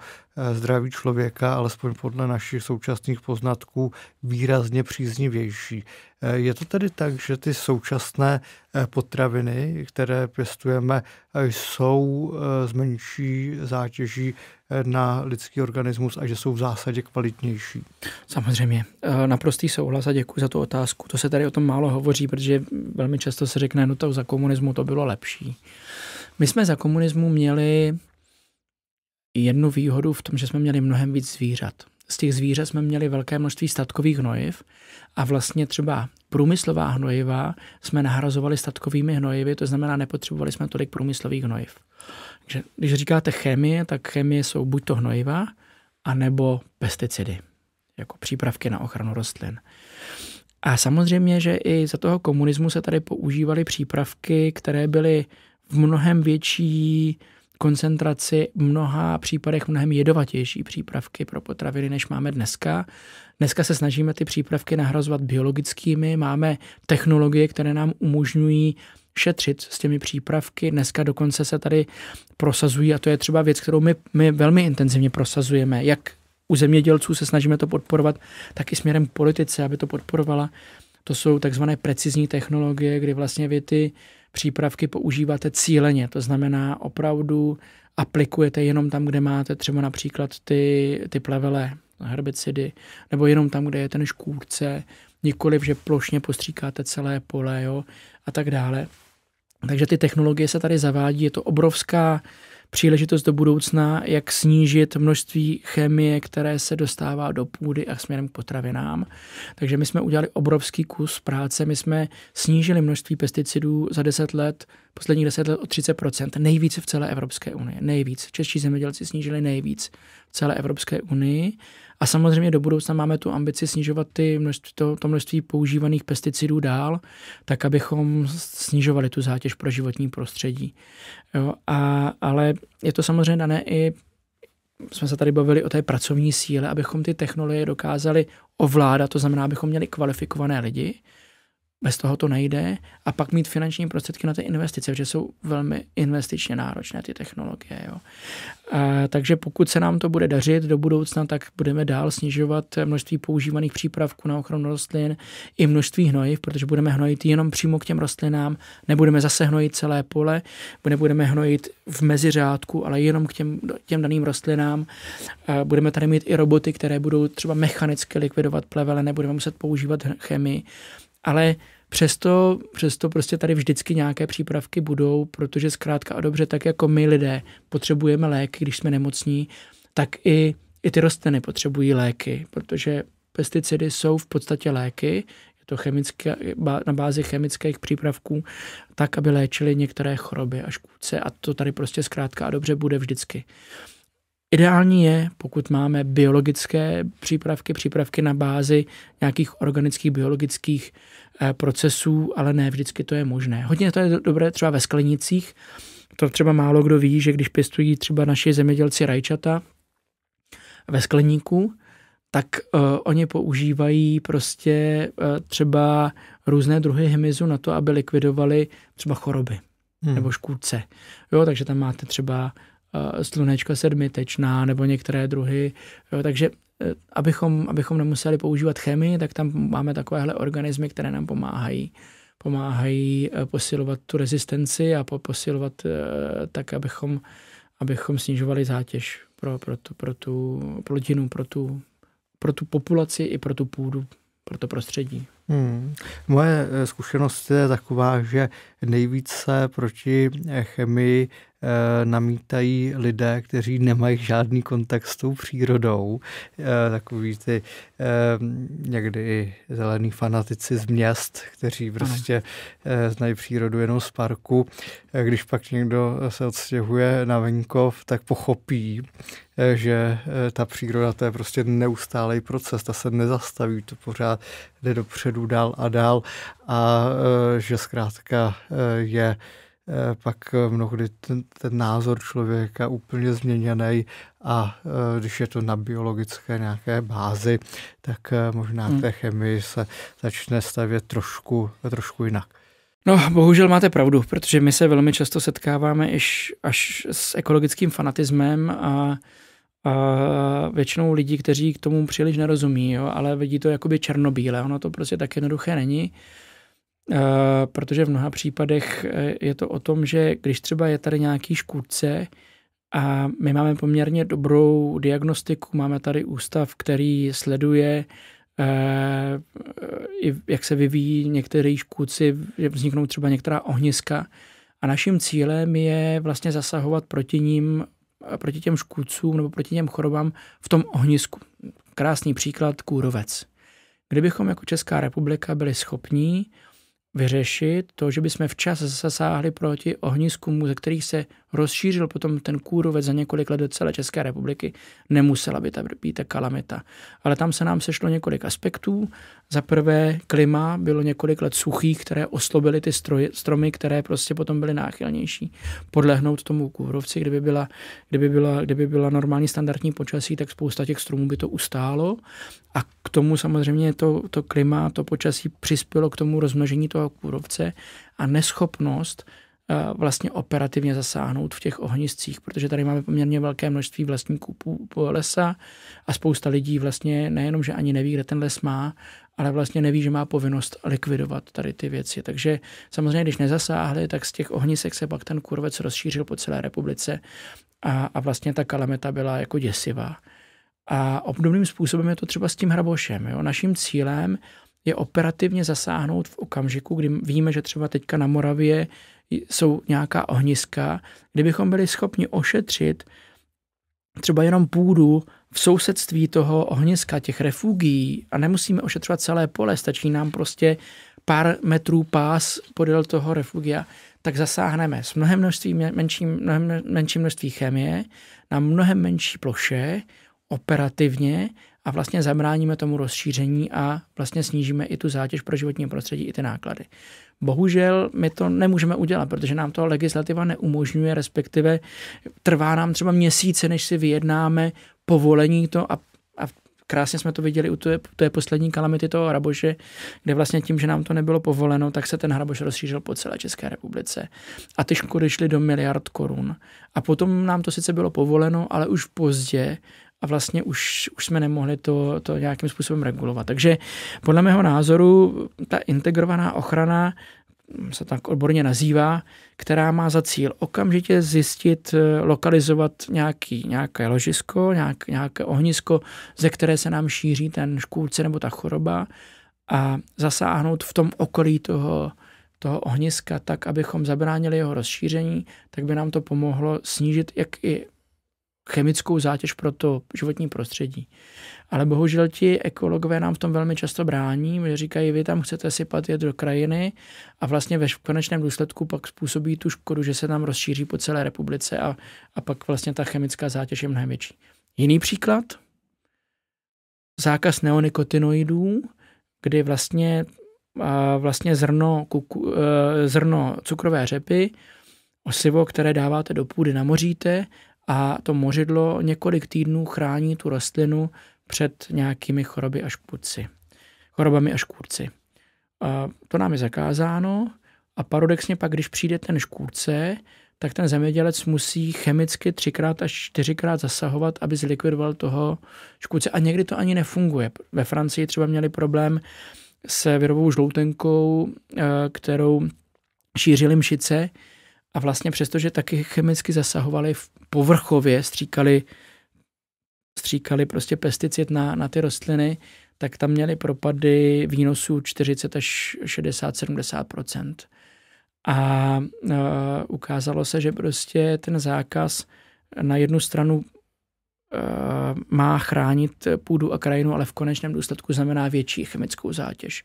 e, zdraví člověka, alespoň podle našich současných poznatků, výrazně příznivější. E, je to tedy tak, že ty současné e, potraviny, které pěstujeme, jsou z menší zátěží na lidský organismus a že jsou v zásadě kvalitnější? Samozřejmě. Naprostý souhlas a děkuji za tu otázku. To se tady o tom málo hovoří, protože velmi často se řekne, no to za komunismu to bylo lepší. My jsme za komunismu měli jednu výhodu v tom, že jsme měli mnohem víc zvířat. Z těch zvířat jsme měli velké množství statkových hnojiv a vlastně třeba průmyslová hnojiva jsme nahrazovali statkovými hnojivy, to znamená, nepotřebovali jsme tolik průmyslových hnojiv. Takže když říkáte chemie, tak chemie jsou buď to hnojiva, anebo pesticidy, jako přípravky na ochranu rostlin. A samozřejmě, že i za toho komunismu se tady používaly přípravky, které byly v mnohem větší koncentraci v mnoha případech mnohem jedovatější přípravky pro potraviny, než máme dneska. Dneska se snažíme ty přípravky nahrazovat biologickými, máme technologie, které nám umožňují šetřit s těmi přípravky. Dneska dokonce se tady prosazují, a to je třeba věc, kterou my, my velmi intenzivně prosazujeme, jak u zemědělců se snažíme to podporovat, tak i směrem k politice, aby to podporovala. To jsou takzvané precizní technologie, kdy vlastně vy ty přípravky používáte cíleně, to znamená opravdu aplikujete jenom tam, kde máte třeba například ty, ty plevele, herbicidy, nebo jenom tam, kde je ten škůrce, nikoliv, že plošně postříkáte celé pole jo, a tak dále. Takže ty technologie se tady zavádí, je to obrovská příležitost do budoucna, jak snížit množství chemie, které se dostává do půdy a směrem k potravinám. Takže my jsme udělali obrovský kus práce, my jsme snížili množství pesticidů za 10 let Poslední deset let o 30%, nejvíce v celé Evropské unii. Nejvíc. Čeští zemědělci snížili nejvíc v celé Evropské unii. A samozřejmě do budoucna máme tu ambici snižovat ty množství, to, to množství používaných pesticidů dál, tak abychom snižovali tu zátěž pro životní prostředí. Jo, a, ale je to samozřejmě dané i jsme se tady bavili o té pracovní síle, abychom ty technologie dokázali ovládat, to znamená, abychom měli kvalifikované lidi, bez toho to nejde a pak mít finanční prostředky na ty investice, protože jsou velmi investičně náročné ty technologie. Jo. A, takže pokud se nám to bude dařit do budoucna, tak budeme dál snižovat množství používaných přípravků na ochranu rostlin i množství hnojiv, protože budeme hnojit jenom přímo k těm rostlinám, nebudeme zase hnojit celé pole, nebudeme hnojit v meziřádku, ale jenom k těm, těm daným rostlinám. A budeme tady mít i roboty, které budou třeba mechanicky likvidovat plevele, nebudeme muset používat chemii. Ale Přesto, přesto prostě tady vždycky nějaké přípravky budou, protože zkrátka a dobře, tak jako my lidé potřebujeme léky, když jsme nemocní, tak i, i ty rostliny potřebují léky, protože pesticidy jsou v podstatě léky, je to chemické, na bázi chemických přípravků, tak, aby léčili některé choroby a škůdce a to tady prostě zkrátka a dobře bude vždycky. Ideální je, pokud máme biologické přípravky, přípravky na bázi nějakých organických, biologických Eh, procesů, ale ne vždycky to je možné. Hodně to je dobré třeba ve sklenicích, to třeba málo kdo ví, že když pěstují třeba naši zemědělci rajčata ve skleníku, tak uh, oni používají prostě uh, třeba různé druhy hmyzu na to, aby likvidovali třeba choroby hmm. nebo škůdce. Jo, takže tam máte třeba Eh, slunečka sedmitečná nebo některé druhy. Jo, takže eh, abychom, abychom nemuseli používat chemii, tak tam máme takovéhle organismy, které nám pomáhají pomáhají eh, posilovat tu rezistenci a posilovat tak, abychom, abychom snižovali zátěž pro, pro, tu, pro tu plodinu, pro tu, pro tu populaci i pro tu půdu, pro to prostředí. Hmm. Moje eh, zkušenost je taková, že nejvíce proti eh, chemii eh, namítají lidé, kteří nemají žádný kontakt s tou přírodou. Takový ty někdy i zelený fanatici z měst, kteří prostě znají přírodu jenom z parku. Když pak někdo se odstěhuje na venkov, tak pochopí, že ta příroda to je prostě neustálej proces, ta se nezastaví, to pořád jde dopředu jdu dál a dál a e, že zkrátka e, je e, pak mnohdy ten, ten názor člověka úplně změněný a když je to na biologické nějaké bázi, tak možná hmm. té chemii se začne stavět trošku, trošku jinak. No, bohužel máte pravdu, protože my se velmi často setkáváme iž až s ekologickým fanatismem a většinou lidí, kteří k tomu příliš nerozumí, jo, ale vidí to jakoby černobíle. Ono to prostě tak jednoduché není, protože v mnoha případech e, je to o tom, že když třeba je tady nějaký škůdce a my máme poměrně dobrou diagnostiku, máme tady ústav, který sleduje e, jak se vyvíjí některé škůdci, že vzniknou třeba některá ohniska. A naším cílem je vlastně zasahovat proti ním Eh, proti těm škůdcům nebo proti těm chorobám v tom ohnisku. Krásný příklad kůrovec. Kdybychom jako Česká republika byli schopní vyřešit to, že bychom včas zasáhli proti ohniskům, ze kterých se rozšířil potom ten kůrovec za několik let do celé České republiky, nemusela by ta být ta kalamita. Ale tam se nám sešlo několik aspektů. Za prvé klima, bylo několik let suchých, které oslobily ty stroje, stromy, které prostě potom byly náchylnější. Podlehnout tomu kůrovci, kdyby byla, kdyby byla, kdyby byla normální standardní počasí, tak spousta těch stromů by to ustálo. A k tomu samozřejmě to, to klima, to počasí přispělo k tomu rozmnožení toho kůrovce a neschopnost Eh, vlastně operativně zasáhnout v těch ohniscích, protože tady máme poměrně velké množství vlastníků lesa a spousta lidí vlastně nejenom, že ani neví, kde ten les má, ale vlastně neví, že má povinnost likvidovat tady ty věci. Takže samozřejmě, když nezasáhli, tak z těch ohnisek se pak ten kurvec rozšířil po celé republice a, a vlastně ta kalamita byla jako děsivá. A obdobným způsobem je to třeba s tím hrabošem. Jo? Naším cílem je operativně zasáhnout v okamžiku, kdy víme, že třeba teďka na Moravě jsou nějaká ohniska, kdybychom byli schopni ošetřit třeba jenom půdu v sousedství toho ohniska, těch refugií a nemusíme ošetřovat celé pole, stačí nám prostě pár metrů pás podél toho refugia, tak zasáhneme s mnohem množství, menším, mnohem menší množství chemie na mnohem menší ploše operativně a vlastně zabráníme tomu rozšíření a vlastně snížíme i tu zátěž pro životní prostředí, i ty náklady. Bohužel my to nemůžeme udělat, protože nám to legislativa neumožňuje, respektive trvá nám třeba měsíce, než si vyjednáme povolení to a, a krásně jsme to viděli u té, té poslední kalamity toho hraboše, kde vlastně tím, že nám to nebylo povoleno, tak se ten hraboš rozšířil po celé České republice. A ty škody šly do miliard korun. A potom nám to sice bylo povoleno, ale už pozdě a vlastně už, už jsme nemohli to, to nějakým způsobem regulovat. Takže podle mého názoru ta integrovaná ochrana se tak odborně nazývá, která má za cíl okamžitě zjistit, eh, lokalizovat nějaký, nějaké ložisko, nějak, nějaké ohnisko, ze které se nám šíří ten škůdce nebo ta choroba a zasáhnout v tom okolí toho, toho ohniska tak, abychom zabránili jeho rozšíření, tak by nám to pomohlo snížit jak i chemickou zátěž pro to životní prostředí. Ale bohužel ti ekologové nám v tom velmi často brání, že říkají, vy tam chcete sypat jet do krajiny a vlastně ve konečném důsledku pak způsobí tu škodu, že se nám rozšíří po celé republice a, a pak vlastně ta chemická zátěž je mnohem větší. Jiný příklad, zákaz neonikotinoidů, kdy vlastně, a vlastně zrno, kuku, e, zrno cukrové řepy, osivo, které dáváte do půdy, namoříte a to mořidlo několik týdnů chrání tu rostlinu před nějakými choroby a škůdci. Chorobami a škůdci. A to nám je zakázáno a paradoxně pak, když přijde ten škůdce, tak ten zemědělec musí chemicky třikrát až čtyřikrát zasahovat, aby zlikvidoval toho škůdce. A někdy to ani nefunguje. Ve Francii třeba měli problém se virovou žloutenkou, eh, kterou šířili mšice, a vlastně přesto, že taky chemicky zasahovali v povrchově, stříkali, stříkali prostě pesticid na, na ty rostliny, tak tam měli propady výnosů 40 až 60-70 A e, ukázalo se, že prostě ten zákaz na jednu stranu e, má chránit půdu a krajinu, ale v konečném důsledku znamená větší chemickou zátěž.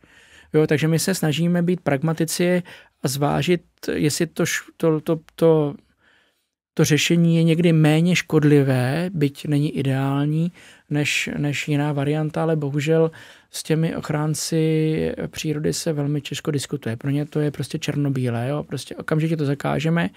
Jo, takže my se snažíme být pragmatici a zvážit, jestli to, to, to, to, to řešení je někdy méně škodlivé, byť není ideální, než, než jiná varianta, ale bohužel s těmi ochránci přírody se velmi těžko diskutuje. Pro ně to je prostě černobílé, jo? prostě okamžitě to zakážeme,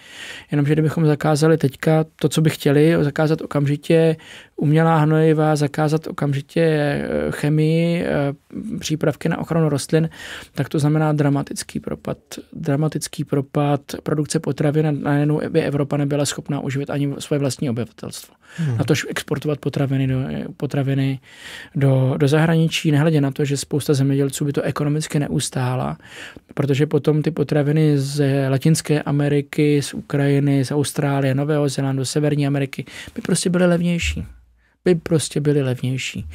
jenomže kdybychom zakázali teďka to, co by chtěli, zakázat okamžitě umělá hnojiva, zakázat okamžitě eh, chemii, eh, přípravky na ochranu rostlin, tak to znamená dramatický propad. Dramatický propad produkce na najednou by Evropa nebyla schopná uživit ani svoje vlastní obyvatelstvo. Hmm. Na tož exportovat potraviny do, eh, potraviny do, do zahraničí, nehledě na to, že spousta zemědělců by to ekonomicky neustála, protože potom ty potraviny z Latinské Ameriky, z Ukrajiny, z Austrálie, Nového Zélandu, Severní Ameriky by prostě byly levnější by prostě byly levnější.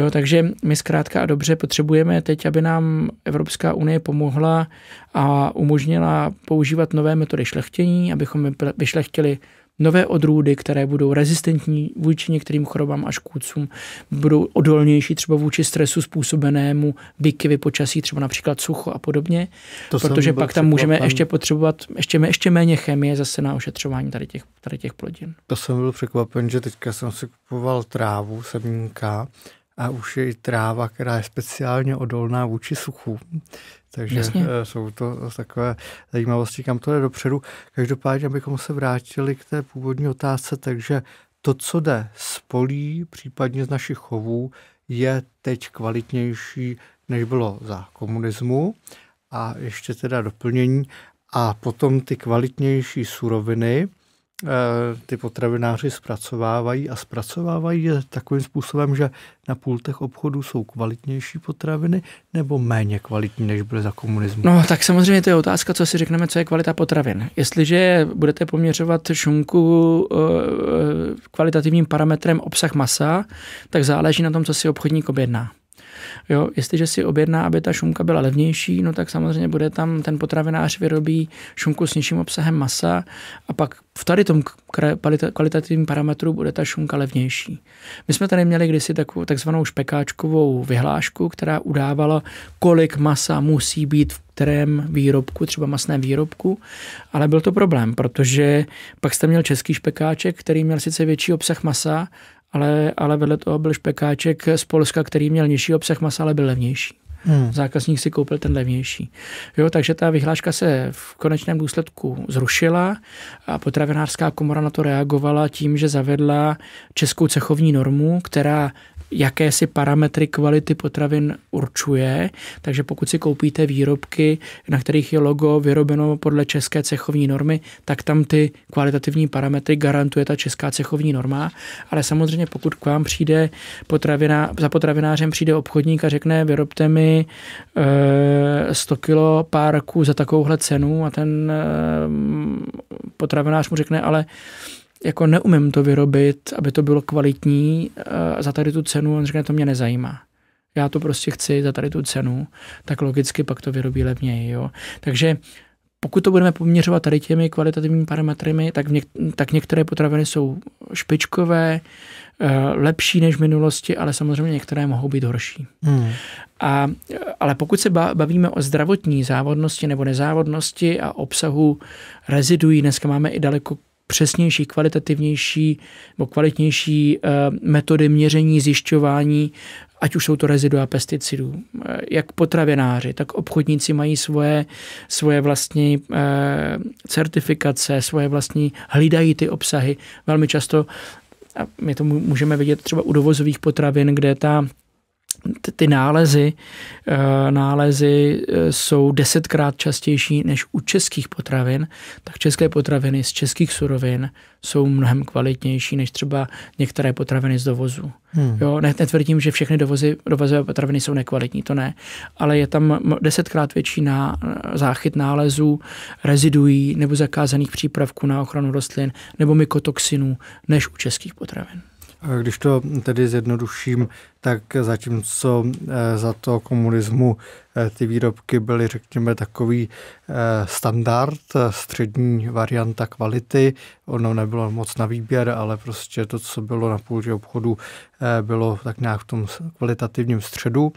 Jo, takže my zkrátka a dobře potřebujeme teď, aby nám Evropská unie pomohla a umožnila používat nové metody šlechtění, abychom vyšlechtili nové odrůdy, které budou rezistentní vůči některým chorobám a škůdcům, budou odolnější třeba vůči stresu způsobenému výkyvy počasí, třeba například sucho a podobně, to protože pak tam můžeme tam... ještě potřebovat ještě, ještě méně chemie zase na ošetřování tady těch, tady těch plodin. To jsem byl překvapen, že teďka jsem si kupoval trávu, semínka a už je i tráva, která je speciálně odolná vůči suchu. Takže Jasně. Eh, jsou to takové zajímavosti, kam to jde dopředu. Každopádně, abychom se vrátili k té původní otázce, takže to, co jde z polí, případně z našich chovů, je teď kvalitnější, než bylo za komunismu. A ještě teda doplnění. A potom ty kvalitnější suroviny, Eh, ty potravináři zpracovávají a zpracovávají je takovým způsobem, že na pultech obchodů jsou kvalitnější potraviny nebo méně kvalitní, než byly za komunismu? No, tak samozřejmě to je otázka, co si řekneme, co je kvalita potravin. Jestliže budete poměřovat šunku eh, eh, kvalitativním parametrem obsah masa, tak záleží na tom, co si obchodník objedná. Jo, jestliže si objedná, aby ta šumka byla levnější, no tak samozřejmě bude tam ten potravinář vyrobí šumku s nižším obsahem masa a pak v tady tom kvalitativním parametru bude ta šunka levnější. My jsme tady měli kdysi takovou takzvanou špekáčkovou vyhlášku, která udávala, kolik masa musí být v kterém výrobku, třeba masné výrobku, ale byl to problém, protože pak jste měl český špekáček, který měl sice větší obsah masa, ale, ale vedle toho byl špekáček z Polska, který měl nižší obsah masa, ale byl levnější. Hmm. Zákazník si koupil ten levnější. Jo, takže ta vyhláška se v konečném důsledku zrušila a potravinářská komora na to reagovala tím, že zavedla českou cechovní normu, která jaké si parametry kvality potravin určuje. Takže pokud si koupíte výrobky, na kterých je logo vyrobeno podle české cechovní normy, tak tam ty kvalitativní parametry garantuje ta česká cechovní norma. Ale samozřejmě, pokud k vám přijde potravina, za potravinářem přijde obchodník a řekne, vyrobte mi e, eh, 100 kilo párku za takovouhle cenu a ten e, potravinář mu řekne, ale jako neumím to vyrobit, aby to bylo kvalitní eh, za tady tu cenu, on řekne, to mě nezajímá. Já to prostě chci za tady tu cenu, tak logicky pak to vyrobí levněji. Jo? Takže pokud to budeme poměřovat tady těmi kvalitativními parametry, tak, něk- tak některé potraviny jsou špičkové, eh, lepší než v minulosti, ale samozřejmě některé mohou být horší. Hmm. A, ale pokud se bavíme o zdravotní závodnosti nebo nezávodnosti a obsahu reziduí, dneska máme i daleko přesnější, kvalitativnější nebo kvalitnější eh, metody měření, zjišťování, ať už jsou to rezidua pesticidů. Eh, jak potravináři, tak obchodníci mají svoje, svoje vlastní eh, certifikace, svoje vlastní, hlídají ty obsahy. Velmi často a my to můžeme vidět třeba u dovozových potravin, kde ta ty nálezy, eh, nálezy eh, jsou desetkrát častější než u českých potravin, tak české potraviny z českých surovin jsou mnohem kvalitnější než třeba některé potraviny z dovozu. Hmm. Jo, netvrdím, že všechny dovozy, dovozové potraviny jsou nekvalitní, to ne, ale je tam desetkrát větší ná záchyt nálezů, reziduí nebo zakázaných přípravků na ochranu rostlin nebo mykotoxinů než u českých potravin. Eh, když to tedy zjednoduším, tak zatímco eh, za to komunismu eh, ty výrobky byly, řekněme, takový standard, střední varianta kvality. Ono nebylo moc na výběr, ale prostě to, co bylo na půlži obchodu, bylo tak nějak v tom kvalitativním středu.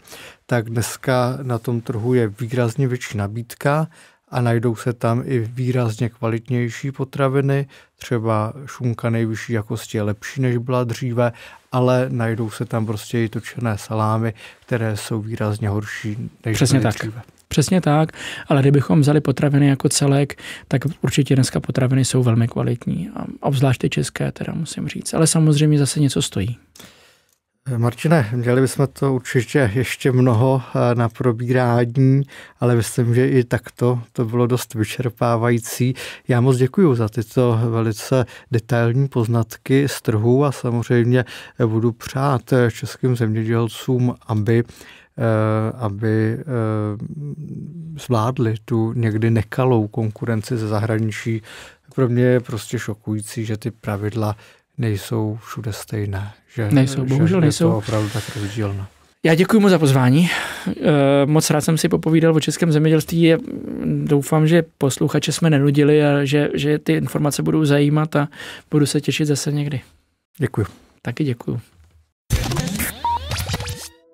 Tak dneska na tom trhu je výrazně větší nabídka a najdou se tam i výrazně kvalitnější potraviny, třeba šunka nejvyšší jakosti je lepší, než byla dříve, ale najdou se tam prostě i točené salámy, které jsou výrazně horší, než Přesně byly tak. dříve. Přesně tak, ale kdybychom vzali potraviny jako celek, tak určitě dneska potraviny jsou velmi kvalitní, a obzvláště české teda musím říct, ale samozřejmě zase něco stojí. Eh, Martine, měli bychom to určitě ještě mnoho eh, na probírání, ale myslím, že i takto to bylo dost vyčerpávající. Já moc děkuji za tyto velice detailní poznatky z trhu a samozřejmě eh, budu přát českým zemědělcům, aby aby zvládli tu někdy nekalou konkurenci ze zahraničí. Pro mě je prostě šokující, že ty pravidla nejsou všude stejné. Že, nejsou, bohužel že nejsou. Je to opravdu tak rozdílné. Já děkuji mu za pozvání. Eh, moc rád jsem si popovídal o českém zemědělství. Doufám, že posluchače jsme nenudili a že, že ty informace budou zajímat a budu se těšit zase někdy. Děkuji. Taky děkuji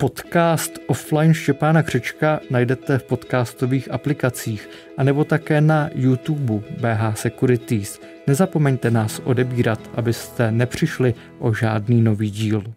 podcast offline Štěpána Křečka najdete v podcastových aplikacích anebo také na YouTube BH Securities. Nezapomeňte nás odebírat, abyste nepřišli o žádný nový díl.